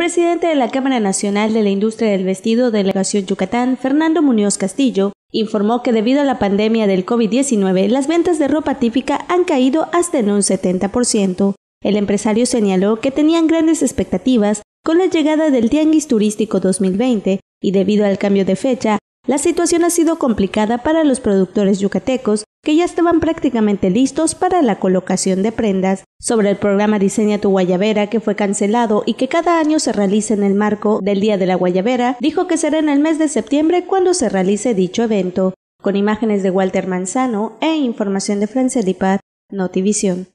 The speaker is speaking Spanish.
presidente de la Cámara Nacional de la Industria del Vestido de la Delegación Yucatán, Fernando Muñoz Castillo, informó que debido a la pandemia del COVID-19, las ventas de ropa típica han caído hasta en un 70%. El empresario señaló que tenían grandes expectativas con la llegada del Tianguis Turístico 2020 y debido al cambio de fecha la situación ha sido complicada para los productores yucatecos que ya estaban prácticamente listos para la colocación de prendas. Sobre el programa Diseña tu Guayabera que fue cancelado y que cada año se realiza en el marco del Día de la Guayabera, dijo que será en el mes de septiembre cuando se realice dicho evento. Con imágenes de Walter Manzano e información de Francelipat, Notivision.